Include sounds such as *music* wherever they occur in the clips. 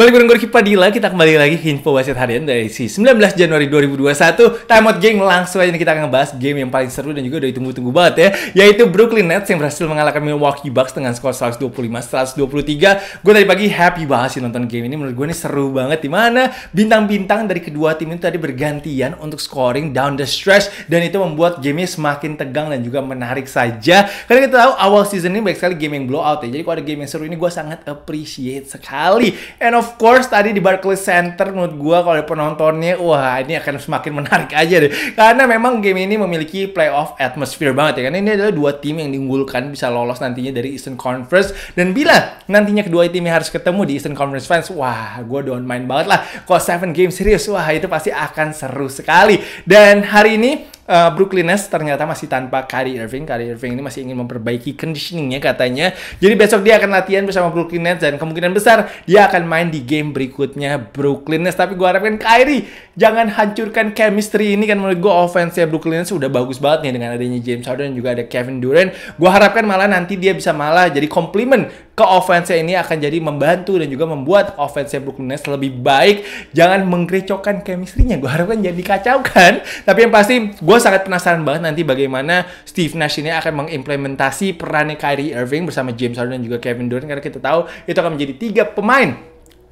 Balik bareng gue Dila, kita kembali lagi ke info wasit harian dari si 19 Januari 2021. Time out Game langsung aja kita akan ngebahas game yang paling seru dan juga udah ditunggu-tunggu banget ya, yaitu Brooklyn Nets yang berhasil mengalahkan Milwaukee Bucks dengan skor 125-123. Gue tadi pagi happy banget sih nonton game ini, menurut gue ini seru banget, dimana bintang-bintang dari kedua tim itu tadi bergantian untuk scoring down the stretch, dan itu membuat game ini semakin tegang dan juga menarik saja. Karena kita tahu awal season ini banyak sekali game yang blowout ya, jadi kalau ada game yang seru ini gue sangat appreciate sekali. And of of course tadi di Barclays Center menurut gue kalau penontonnya wah ini akan semakin menarik aja deh. Karena memang game ini memiliki playoff atmosphere banget ya. Karena ini adalah dua tim yang diunggulkan bisa lolos nantinya dari Eastern Conference. Dan bila nantinya kedua timnya harus ketemu di Eastern Conference fans wah gue don't mind banget lah. Kalau seven game serius, wah itu pasti akan seru sekali. Dan hari ini Eh, Brooklyn Nets ternyata masih tanpa Kyrie Irving. Kyrie Irving ini masih ingin memperbaiki conditioningnya katanya. Jadi besok dia akan latihan bersama Brooklyn Nets dan kemungkinan besar dia akan main di game berikutnya Brooklyn Nets. Tapi gue harapkan Kyrie jangan hancurkan chemistry ini kan menurut gue offense Brooklyn Nets sudah bagus banget nih dengan adanya James Harden juga ada Kevin Durant. Gue harapkan malah nanti dia bisa malah jadi komplimen ke offense ini akan jadi membantu dan juga membuat offense Brooklyn Nets lebih baik. Jangan mengkrecokkan chemistry-nya. Gue harapkan jadi kacau kan. Tapi yang pasti gue sangat penasaran banget nanti bagaimana Steve Nash ini akan mengimplementasi perannya Kyrie Irving bersama James Harden dan juga Kevin Durant karena kita tahu itu akan menjadi tiga pemain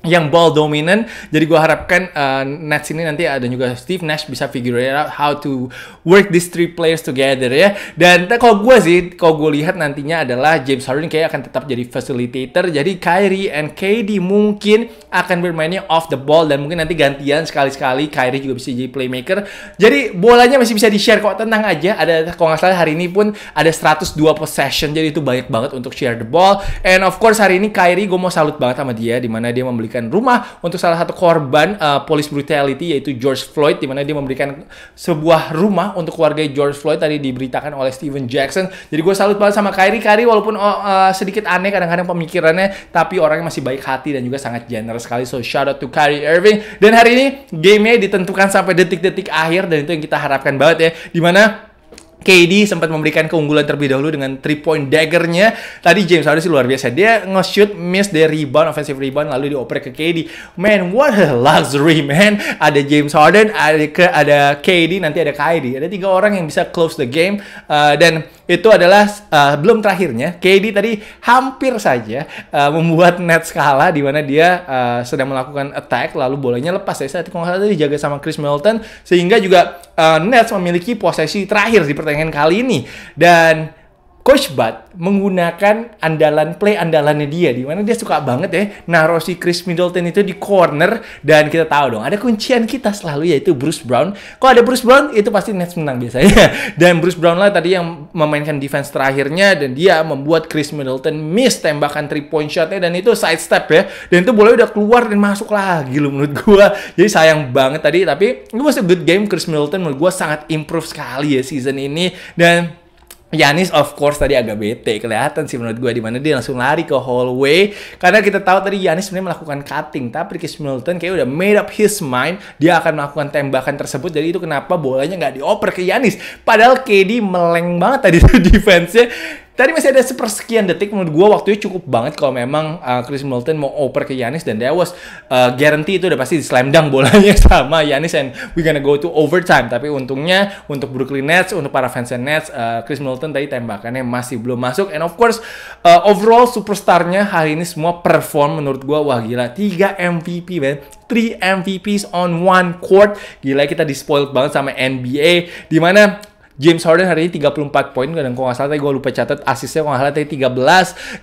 yang ball dominant. Jadi gue harapkan uh, Nets ini nanti ada juga Steve Nash bisa figure out how to work these three players together ya. Dan kalau gue sih, kalau gue lihat nantinya adalah James Harden kayak akan tetap jadi facilitator. Jadi Kyrie and KD mungkin akan bermainnya off the ball dan mungkin nanti gantian sekali-sekali Kyrie juga bisa jadi playmaker. Jadi bolanya masih bisa di-share kok tenang aja. Ada kalau nggak salah hari ini pun ada 102 possession. Jadi itu banyak banget untuk share the ball. And of course hari ini Kyrie gue mau salut banget sama dia dimana dia membeli memberikan rumah untuk salah satu korban uh, police brutality yaitu George Floyd di mana dia memberikan sebuah rumah untuk keluarga George Floyd tadi diberitakan oleh Steven Jackson. Jadi gue salut banget sama Kyrie. Kyrie walaupun uh, sedikit aneh kadang-kadang pemikirannya tapi orangnya masih baik hati dan juga sangat generous sekali. So shout out to Kyrie Irving. Dan hari ini gamenya ditentukan sampai detik-detik akhir dan itu yang kita harapkan banget ya. Dimana KD sempat memberikan keunggulan terlebih dahulu dengan 3 point daggernya. Tadi James Harden sih luar biasa. Dia nge-shoot miss dari rebound, offensive rebound lalu dioprek ke KD. Man, what a luxury, man. Ada James Harden, ada ke, ada KD, nanti ada KD. Ada tiga orang yang bisa close the game uh, dan itu adalah uh, belum terakhirnya. KD tadi hampir saja uh, membuat net skala di mana dia uh, sedang melakukan attack lalu bolanya lepas dari saat kalau dijaga sama Chris Middleton sehingga juga uh, Nets memiliki posisi terakhir di pertandingan pertandingan kali ini. Dan Coach Bud menggunakan andalan play andalannya dia di mana dia suka banget ya naruh si Chris Middleton itu di corner dan kita tahu dong ada kuncian kita selalu yaitu Bruce Brown. Kalau ada Bruce Brown itu pasti Nets menang biasanya. *laughs* Dan Bruce Brown lah tadi yang memainkan defense terakhirnya dan dia membuat Chris Middleton miss tembakan three point shotnya dan itu side step ya. Dan itu boleh udah keluar dan masuk lagi lo menurut gua. *laughs* Jadi sayang banget tadi tapi itu masih good game Chris Middleton menurut gua sangat improve sekali ya season ini dan Yanis of course tadi agak bete kelihatan sih menurut gue di mana dia langsung lari ke hallway karena kita tahu tadi Yanis sebenarnya melakukan cutting tapi Chris Middleton kayak udah made up his mind dia akan melakukan tembakan tersebut jadi itu kenapa bolanya nggak dioper ke Yanis padahal KD meleng banget tadi *laughs* defense-nya Tadi masih ada sepersekian detik menurut gue waktunya cukup banget kalau memang uh, Chris Middleton mau oper ke Yanis dan that was uh, guarantee itu udah pasti di slam dunk *laughs* bolanya sama Yanis and we gonna go to overtime. Tapi untungnya untuk Brooklyn Nets, untuk para fans Nets, uh, Chris Middleton tadi tembakannya masih belum masuk and of course uh, overall superstarnya hari ini semua perform menurut gue wah gila 3 MVP man 3 MVPs on one court. Gila kita dispoiled banget sama NBA Dimana James Harden hari ini 34 poin, kadang kok nggak salah tadi gue lupa catat, asisnya kok nggak salah tadi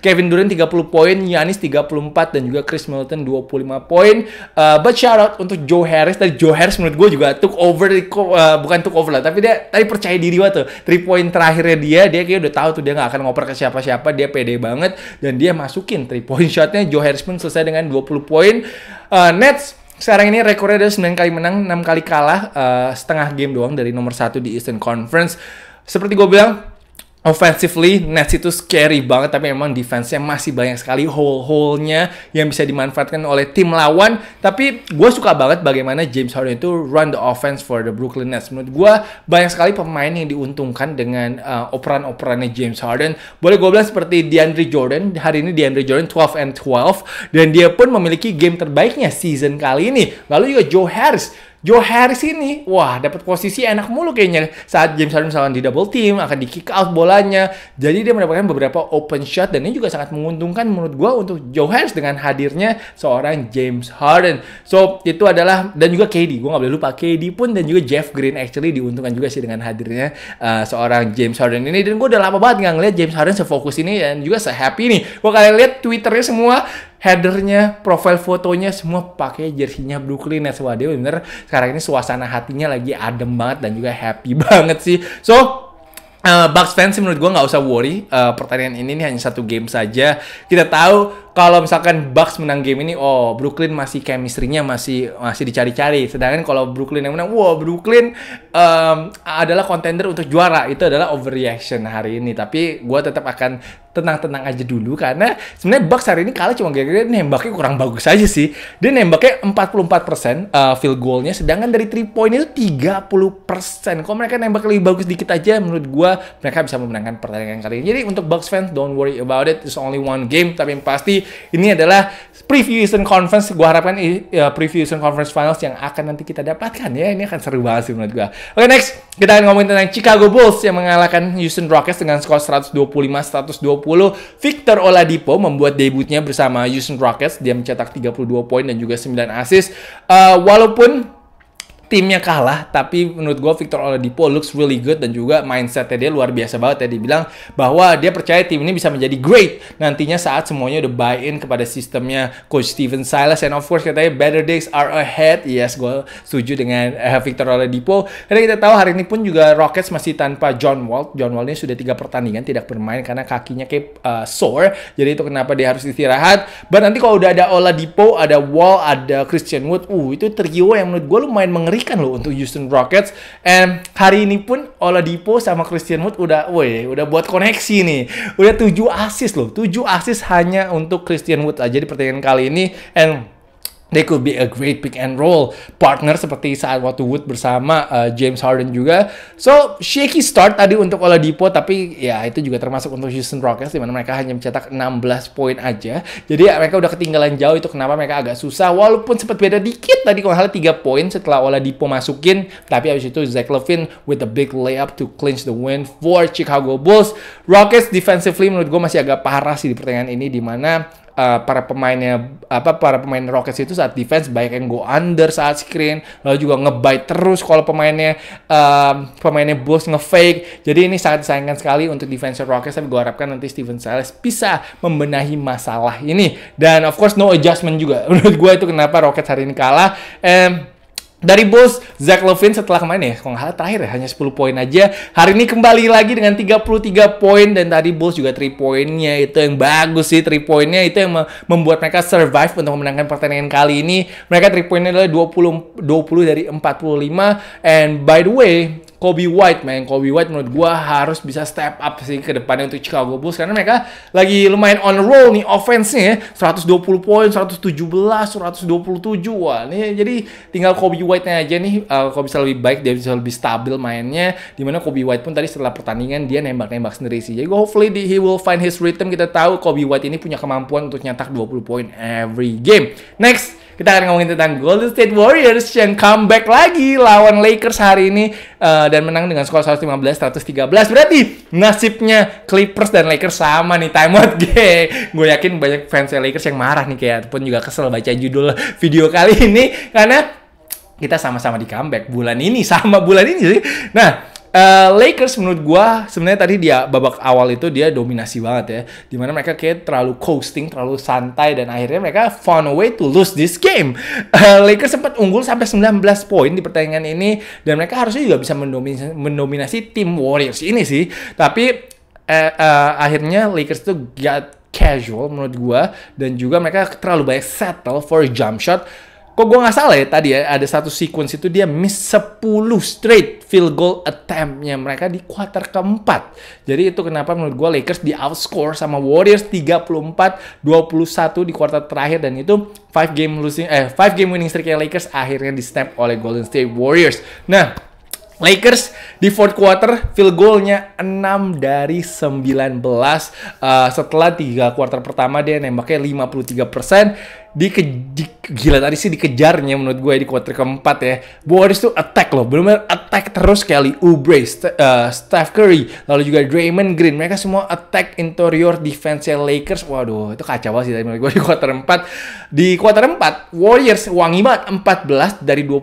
13, Kevin Durant 30 poin, Yanis 34, dan juga Chris Middleton 25 poin. Uh, but shout out untuk Joe Harris, tadi Joe Harris menurut gue juga took over, uh, bukan took over lah, tapi dia tadi percaya diri banget three 3 point terakhirnya dia, dia kayak udah tahu tuh dia nggak akan ngoper ke siapa-siapa, dia pede banget, dan dia masukin 3 point shotnya, Joe Harris pun selesai dengan 20 poin. Uh, Nets sekarang ini rekornya ada 9 kali menang, 6 kali kalah, uh, setengah game doang dari nomor 1 di Eastern Conference. Seperti gue bilang, offensively Nets itu scary banget tapi memang defense-nya masih banyak sekali hole-hole-nya yang bisa dimanfaatkan oleh tim lawan tapi gue suka banget bagaimana James Harden itu run the offense for the Brooklyn Nets menurut gue banyak sekali pemain yang diuntungkan dengan uh, operan-operannya James Harden boleh gue bilang seperti DeAndre Jordan hari ini DeAndre Jordan 12 and 12 dan dia pun memiliki game terbaiknya season kali ini lalu juga Joe Harris Joe Harris ini, wah dapat posisi enak mulu kayaknya saat James Harden misalkan di double team akan di kick out bolanya. Jadi dia mendapatkan beberapa open shot dan ini juga sangat menguntungkan menurut gue untuk Joe Harris dengan hadirnya seorang James Harden. So itu adalah dan juga KD, gue nggak boleh lupa KD pun dan juga Jeff Green actually diuntungkan juga sih dengan hadirnya uh, seorang James Harden ini. Dan gue udah lama banget nggak ngeliat James Harden sefokus ini dan juga sehappy nih. Gue kalian lihat Twitternya semua headernya, profil fotonya semua pakai jersinya Brooklyn Nets. Wah, dia bener sekarang ini suasana hatinya lagi adem banget dan juga happy *laughs* banget sih. So, Uh, Bucks fans menurut gue nggak usah worry uh, pertandingan ini, nih hanya satu game saja kita tahu kalau misalkan Bucks menang game ini oh Brooklyn masih chemistry-nya masih masih dicari-cari sedangkan kalau Brooklyn yang menang wow Brooklyn um, adalah contender untuk juara itu adalah overreaction hari ini tapi gue tetap akan tenang-tenang aja dulu karena sebenarnya Bucks hari ini kalah cuma gara-gara nembaknya kurang bagus aja sih. Dia nembaknya 44% uh, eh, field goalnya sedangkan dari 3 point itu 30%. Kalau mereka nembak lebih bagus dikit aja menurut gua mereka bisa memenangkan pertandingan kali ini. Jadi untuk Bucks fans don't worry about it. It's only one game tapi yang pasti ini adalah preview Eastern Conference. Gua harapkan uh, preview Eastern Conference Finals yang akan nanti kita dapatkan ya. Ini akan seru banget sih menurut gua. Oke okay, next kita akan ngomongin tentang Chicago Bulls yang mengalahkan Houston Rockets dengan skor 125 120 Victor Oladipo membuat debutnya bersama Houston Rockets. Dia mencetak 32 poin dan juga 9 assist. Uh, walaupun timnya kalah tapi menurut gue Victor Oladipo looks really good dan juga mindsetnya dia luar biasa banget ya dibilang bahwa dia percaya tim ini bisa menjadi great nantinya saat semuanya udah buy in kepada sistemnya coach Steven Silas and of course katanya better days are ahead yes gue setuju dengan uh, Victor Oladipo karena kita tahu hari ini pun juga Rockets masih tanpa John Wall John Wall ini sudah tiga pertandingan tidak bermain karena kakinya kayak uh, sore jadi itu kenapa dia harus istirahat but nanti kalau udah ada Oladipo ada Wall ada Christian Wood uh itu trio yang menurut gue lumayan mengeri mengerikan loh untuk Houston Rockets. And hari ini pun Oladipo sama Christian Wood udah, woi, udah buat koneksi nih. Udah 7 assist loh, 7 assist hanya untuk Christian Wood aja di pertandingan kali ini. And they could be a great pick and roll partner seperti saat waktu Wood bersama uh, James Harden juga. So shaky start tadi untuk Oladipo tapi ya itu juga termasuk untuk Houston Rockets di mana mereka hanya mencetak 16 poin aja. Jadi ya, mereka udah ketinggalan jauh itu kenapa mereka agak susah walaupun sempat beda dikit tadi kalau hal 3 poin setelah Oladipo masukin tapi habis itu Zach Levine with a big layup to clinch the win for Chicago Bulls. Rockets defensively menurut gue masih agak parah sih di pertandingan ini di mana uh, para pemainnya apa para pemain Rockets itu saat defense baik yang go under saat screen lalu juga ngebite terus kalau pemainnya uh, pemainnya Bulls ngefake jadi ini sangat disayangkan sekali untuk defense Rockets tapi gue harapkan nanti Steven Silas bisa membenahi masalah ini dan of course no adjustment juga *laughs* menurut gue itu kenapa Rockets hari ini kalah and dari bos Zach Levine setelah kemarin ya, kalau nggak terakhir ya, hanya 10 poin aja. Hari ini kembali lagi dengan 33 poin dan tadi bos juga 3 poinnya itu yang bagus sih 3 poinnya itu yang membuat mereka survive untuk memenangkan pertandingan kali ini. Mereka 3 poinnya adalah 20 20 dari 45 and by the way, Kobe White main Kobe White menurut gue harus bisa step up sih ke depannya untuk Chicago Bulls karena mereka lagi lumayan on roll nih offense-nya 120 poin 117 127 wah ini jadi tinggal Kobe White-nya aja nih uh, kalau bisa lebih baik dia bisa lebih stabil mainnya dimana Kobe White pun tadi setelah pertandingan dia nembak-nembak sendiri sih jadi gue hopefully di, he will find his rhythm kita tahu Kobe White ini punya kemampuan untuk nyetak 20 poin every game next kita akan ngomongin tentang Golden State Warriors yang comeback lagi lawan Lakers hari ini uh, dan menang dengan skor 115-113. Berarti nasibnya Clippers dan Lakers sama nih timeout gue. *laughs* Gue yakin banyak fans Lakers yang marah nih kayak pun juga kesel baca judul video kali ini karena kita sama-sama di comeback bulan ini *laughs* sama bulan ini sih. Nah, Eh, Lakers menurut gue sebenarnya tadi dia babak awal itu dia dominasi banget ya. Dimana mereka kayak terlalu coasting, terlalu santai dan akhirnya mereka found a way to lose this game. Uh, Lakers sempat unggul sampai 19 poin di pertandingan ini dan mereka harusnya juga bisa mendominasi, mendominasi tim Warriors ini sih. Tapi uh, uh, akhirnya Lakers tuh got casual menurut gue dan juga mereka terlalu banyak settle for jump shot kok gue nggak salah ya tadi ya ada satu sequence itu dia miss 10 straight field goal attemptnya mereka di quarter keempat. Jadi itu kenapa menurut gue Lakers di outscore sama Warriors 34-21 di quarter terakhir dan itu five game losing eh five game winning streaknya Lakers akhirnya di snap oleh Golden State Warriors. Nah, Lakers di fourth quarter field goalnya 6 dari 19 uh, eh, setelah tiga quarter pertama dia nembaknya 53 persen di, ke, di gila tadi sih dikejarnya menurut gue ya di kuarter keempat ya. Warriors tuh attack loh, benar-benar attack terus kali. Oubre, St uh, eh, Steph Curry, lalu juga Draymond Green, mereka semua attack interior defense ya, Lakers. Waduh, itu kacau banget sih tadi menurut gue di kuarter 4. Di kuarter 4 Warriors wangi banget 14 dari 23 uh,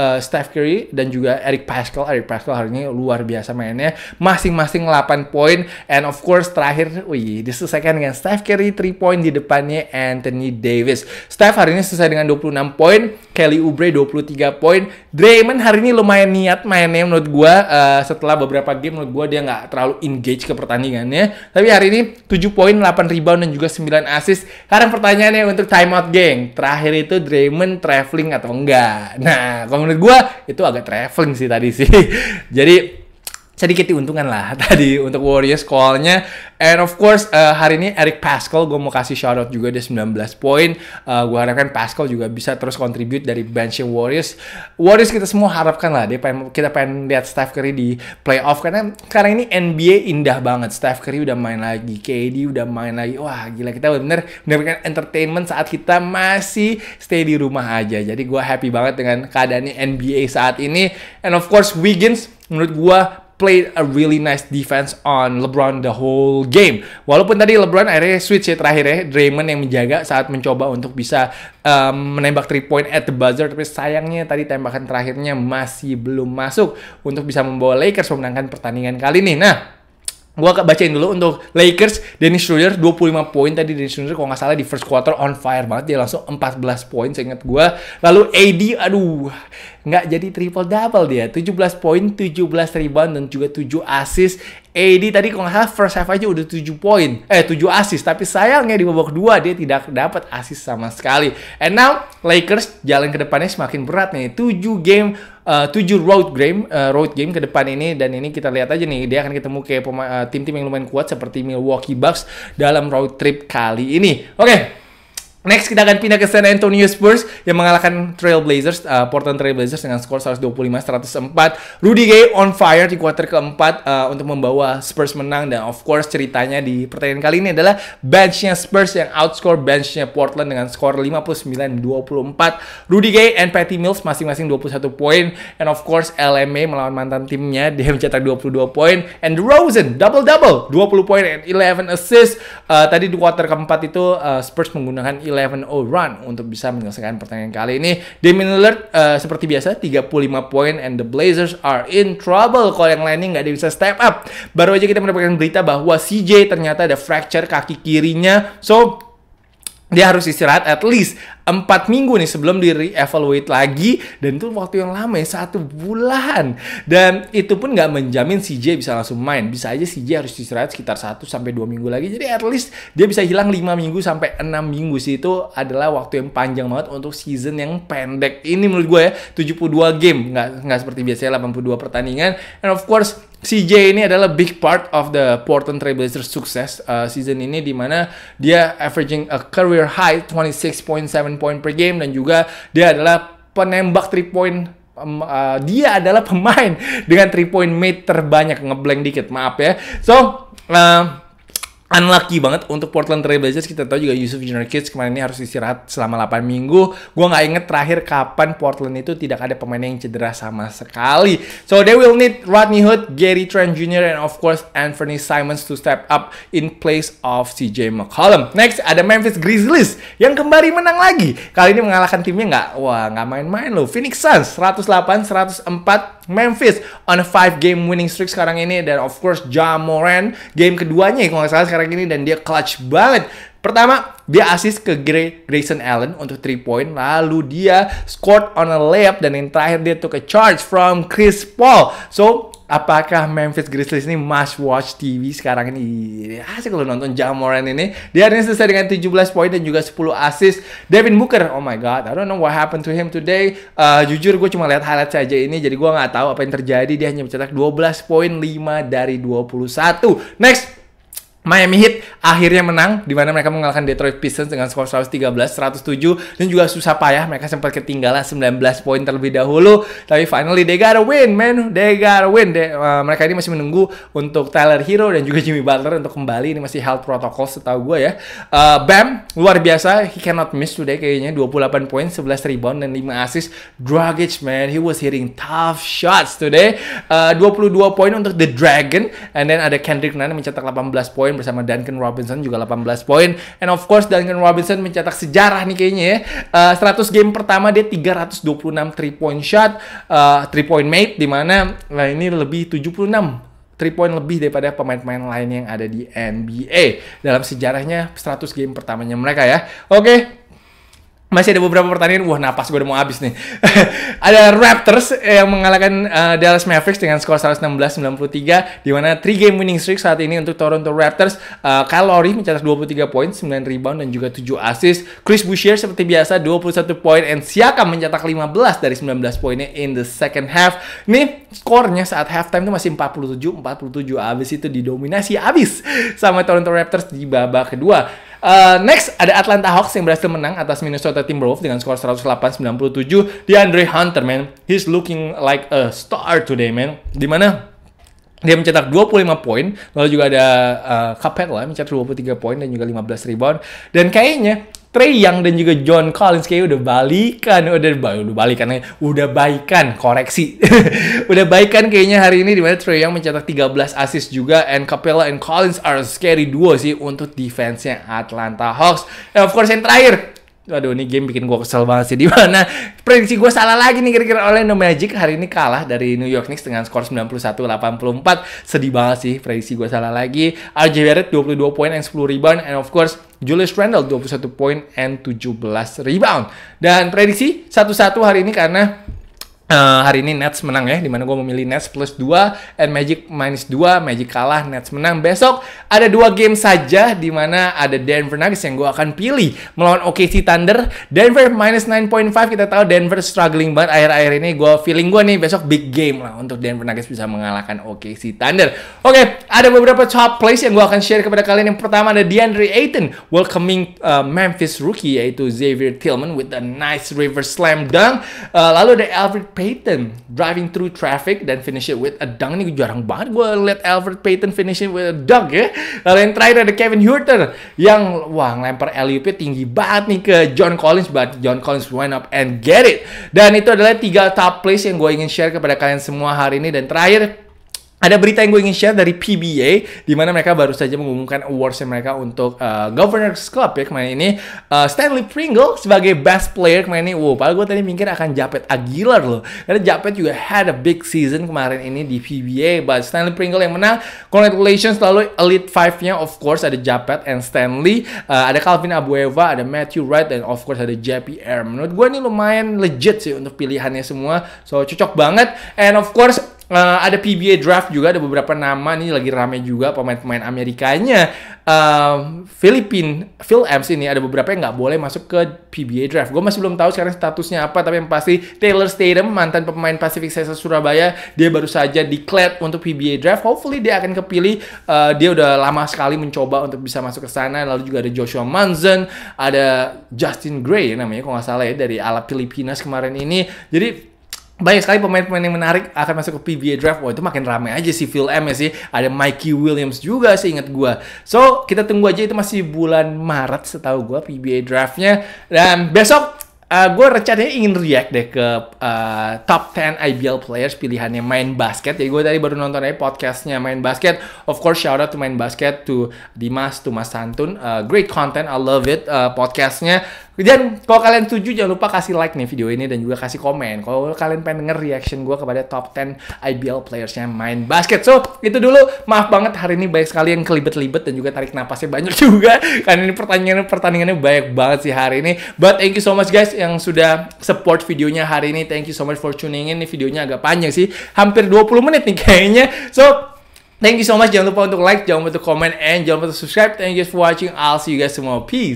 eh, Steph Curry dan juga Eric Pascal. Eric Pascal hari ini luar biasa mainnya. Masing-masing 8 poin and of course terakhir wih diselesaikan dengan Steph Curry 3 poin di depannya Anthony Davis. Davis. Steph hari ini selesai dengan 26 poin, Kelly Oubre 23 poin. Draymond hari ini lumayan niat mainnya menurut gue. Uh, setelah beberapa game menurut gue dia nggak terlalu engage ke pertandingannya. Tapi hari ini 7 poin, 8 rebound, dan juga 9 assist. Sekarang pertanyaannya untuk timeout geng. Terakhir itu Draymond traveling atau enggak? Nah, kalau menurut gue itu agak traveling sih tadi sih. *laughs* Jadi sedikit diuntungan lah *laughs* tadi untuk Warriors call And of course, uh, hari ini Eric Pascal, gue mau kasih shout out juga, dia 19 poin. Uh, eh, gue harapkan Pascal juga bisa terus contribute dari bench Warriors. Warriors kita semua harapkan lah, dia pengen, kita pengen lihat Steph Curry di playoff. Karena sekarang ini NBA indah banget. Steph Curry udah main lagi, KD udah main lagi. Wah gila, kita bener mendapatkan entertainment saat kita masih stay di rumah aja. Jadi gue happy banget dengan keadaannya NBA saat ini. And of course, Wiggins menurut gue played a really nice defense on LeBron the whole game. Walaupun tadi LeBron akhirnya switch ya terakhir ya, Draymond yang menjaga saat mencoba untuk bisa um, menembak 3 point at the buzzer, tapi sayangnya tadi tembakan terakhirnya masih belum masuk untuk bisa membawa Lakers memenangkan pertandingan kali ini. Nah, gue akan bacain dulu untuk Lakers, Dennis Schroeder 25 poin tadi Dennis Schroeder kalau nggak salah di first quarter on fire banget dia langsung 14 poin seingat gue. Lalu AD aduh nggak jadi triple double dia. 17 poin, 17 rebound dan juga 7 assist. AD tadi kalau nggak salah first half aja udah 7 poin, eh 7 assist. Tapi sayangnya di babak 2 dia tidak dapat assist sama sekali. And now Lakers jalan ke depannya semakin berat nih. 7 game eh, Uh, 7 road game uh, road game ke depan ini dan ini kita lihat aja nih dia akan ketemu kayak eh, tim-tim uh, yang lumayan kuat seperti Milwaukee Bucks dalam road trip kali ini. Oke, okay, Next kita akan pindah ke San Antonio Spurs yang mengalahkan Trailblazers, uh, Portland Trail Blazers dengan skor 125-104. Rudy Gay on fire di kuarter keempat uh, untuk membawa Spurs menang dan of course ceritanya di pertandingan kali ini adalah benchnya Spurs yang outscore benchnya Portland dengan skor 59-24. Rudy Gay and Patty Mills masing-masing 21 poin and of course LMA melawan mantan timnya dia mencetak 22 poin and Rosen double double 20 poin and 11 assist. Uh, tadi di kuarter keempat itu uh, Spurs menggunakan 11 0 run untuk bisa menyelesaikan pertandingan kali ini. Damian Lillard uh, seperti biasa 35 poin and the Blazers are in trouble kalau yang lainnya nggak bisa step up. Baru aja kita mendapatkan berita bahwa CJ ternyata ada fracture kaki kirinya. So dia harus istirahat at least empat minggu nih sebelum di evaluate lagi dan itu waktu yang lama ya satu bulan dan itu pun nggak menjamin CJ bisa langsung main bisa aja CJ harus istirahat sekitar 1 sampai dua minggu lagi jadi at least dia bisa hilang 5 minggu sampai enam minggu sih itu adalah waktu yang panjang banget untuk season yang pendek ini menurut gue ya 72 game nggak nggak seperti biasanya 82 pertandingan and of course CJ ini adalah big part of the Portland Trailblazers success uh, season ini di mana dia averaging a career high 26.7 point per game dan juga dia adalah penembak 3 point um, uh, dia adalah *laughs* pemain dengan 3 point made terbanyak ngeblank dikit maaf ya so uh, unlucky banget untuk Portland Trail Blazers kita tahu juga Yusuf Junior Kids kemarin ini harus istirahat selama 8 minggu gue nggak inget terakhir kapan Portland itu tidak ada pemain yang cedera sama sekali so they will need Rodney Hood Gary Trent Jr. and of course Anthony Simons to step up in place of CJ McCollum next ada Memphis Grizzlies yang kembali menang lagi kali ini mengalahkan timnya nggak wah nggak main-main loh Phoenix Suns 108 104 Memphis on a 5 game winning streak sekarang ini dan of course Ja Moran game keduanya ya, kalau nggak salah sekarang sekarang ini dan dia clutch banget. Pertama, dia assist ke Gray, Grayson Allen untuk 3 point, lalu dia scored on a layup dan yang terakhir dia took a charge from Chris Paul. So, apakah Memphis Grizzlies ini must watch TV sekarang ini? Asik kalau nonton Jamoran ini. Dia hari ini selesai dengan 17 poin dan juga 10 assist. Devin Booker, oh my god, I don't know what happened to him today. Uh, jujur gue cuma lihat highlight saja ini, jadi gue nggak tahu apa yang terjadi. Dia hanya mencetak 12 poin 5 dari 21. Next, Miami Heat akhirnya menang di mana mereka mengalahkan Detroit Pistons dengan skor 113-107 dan juga susah payah mereka sempat ketinggalan 19 poin terlebih dahulu tapi finally they gotta win man they gotta win they, uh, mereka ini masih menunggu untuk Tyler Hero dan juga Jimmy Butler untuk kembali ini masih health protocol setahu gue ya uh, Bam luar biasa he cannot miss today kayaknya 28 poin 11 rebound dan 5 assist Dragic man he was hitting tough shots today uh, 22 poin untuk The Dragon and then ada Kendrick Nunn mencetak 18 poin poin bersama Duncan Robinson juga 18 poin. And of course Duncan Robinson mencetak sejarah nih kayaknya ya. Uh, eh, 100 game pertama dia 326 three point shot, uh, eh, three point made di mana nah ini lebih 76 3 point lebih daripada pemain-pemain lain yang ada di NBA dalam sejarahnya 100 game pertamanya mereka ya. Oke, masih ada beberapa pertandingan. Wah, napas gue udah mau habis nih. *laughs* ada Raptors eh, yang mengalahkan uh, Dallas Mavericks dengan skor 116-93 di mana 3 game winning streak saat ini untuk Toronto Raptors. Uh, Kyle Lowry mencetak 23 poin, 9 rebound dan juga 7 assist. Chris Boucher seperti biasa 21 poin and Siakam mencetak 15 dari 19 poinnya in the second half. Nih skornya saat halftime itu masih 47 47 abis itu didominasi abis sama Toronto Raptors di babak kedua. Uh, next ada Atlanta Hawks yang berhasil menang atas Minnesota Timberwolves dengan skor 108-97. di Andre Hunter man, he's looking like a star today man. di mana dia mencetak 25 poin, lalu juga ada uh, Capella mencetak 23 poin dan juga 15 rebound. Dan kayaknya Trey Young dan juga John Collins kayaknya udah balikan, udah udah balikan, ya, udah baikan, koreksi. *laughs* udah baikan kayaknya hari ini dimana Trey Young mencetak 13 assist juga and Capella and Collins are scary duo sih untuk defense-nya Atlanta Hawks. And of course yang terakhir, Waduh, ini game bikin gue kesel banget sih. *laughs* Di mana prediksi gue salah lagi nih kira-kira Orlando Magic hari ini kalah dari New York Knicks dengan skor 91-84. Sedih banget sih prediksi gue salah lagi. RJ Barrett 22 poin and 10 rebound and of course Julius Randle 21 poin and 17 rebound. Dan prediksi satu-satu hari ini karena Uh, hari ini Nets menang ya, dimana gue memilih Nets plus 2 and Magic minus 2, Magic kalah, Nets menang. Besok ada dua game saja dimana ada Denver Nuggets yang gue akan pilih melawan OKC Thunder. Denver minus 9.5, kita tahu Denver struggling banget akhir-akhir ini. Gue feeling gue nih besok big game lah untuk Denver Nuggets bisa mengalahkan OKC Thunder. Oke, okay, ada beberapa top plays yang gue akan share kepada kalian. Yang pertama ada DeAndre Ayton welcoming uh, Memphis rookie yaitu Xavier Tillman with a nice river slam dunk. Uh, lalu ada Alfred Payton driving through traffic dan finish it with a dunk ini jarang banget gue lihat Alfred Payton finish it with a dunk ya lalu yang terakhir ada Kevin Huerter yang wah ngelempar LUP tinggi banget nih ke John Collins but John Collins went up and get it dan itu adalah tiga top place yang gue ingin share kepada kalian semua hari ini dan terakhir ada berita yang gue ingin share dari PBA, di mana mereka baru saja mengumumkan awards mereka untuk uh, Governors Club ya kemarin ini. Uh, Stanley Pringle sebagai best player kemarin ini. Wow, padahal gue tadi mikir akan Japet Aguilar loh. Karena Japet juga had a big season kemarin ini di PBA. But Stanley Pringle yang menang. Congratulations lalu Elite five nya of course ada Japet and Stanley. Uh, ada Calvin Abueva, ada Matthew Wright, dan of course ada JPR. Menurut gue ini lumayan legit sih untuk pilihannya semua. So cocok banget. And of course Uh, ada PBA draft juga ada beberapa nama nih lagi rame juga pemain-pemain Amerikanya. Uh, Filipin Phil Ems ini ada beberapa yang nggak boleh masuk ke PBA draft. Gue masih belum tahu sekarang statusnya apa tapi yang pasti Taylor Stadium mantan pemain Pacific Sesa Surabaya dia baru saja declared untuk PBA draft. Hopefully dia akan kepilih. Uh, dia udah lama sekali mencoba untuk bisa masuk ke sana. Lalu juga ada Joshua Manzen, ada Justin Gray namanya kalau nggak salah ya dari ala Filipinas kemarin ini. Jadi banyak sekali pemain-pemain yang menarik akan masuk ke PBA draft. Wah, itu makin ramai aja sih Phil M ya sih. Ada Mikey Williams juga sih ingat gue, So, kita tunggu aja itu masih bulan Maret setahu gue PBA draftnya. Dan besok uh, eh, gue rencananya ingin react deh ke uh, top 10 IBL players pilihannya main basket. Jadi gue tadi baru nonton aja podcastnya main basket. Of course shout out to main basket to Dimas, to Mas Santun. Uh, great content, I love it uh, podcastnya. Dan kalau kalian setuju jangan lupa kasih like nih video ini dan juga kasih komen. Kalau kalian pengen denger reaction gue kepada top 10 IBL yang main basket. So, itu dulu. Maaf banget hari ini banyak sekali yang kelibet-libet dan juga tarik napasnya banyak *laughs* juga. Karena ini pertanyaan pertandingannya banyak banget sih hari ini. But thank you so much guys yang sudah support videonya hari ini. Thank you so much for tuning in. Ini videonya agak panjang sih. Hampir 20 menit nih *laughs* kayaknya. So, Thank you so much. Jangan lupa untuk like, jangan lupa untuk comment, and jangan lupa untuk subscribe. Thank you guys for watching. I'll see you guys tomorrow. Peace.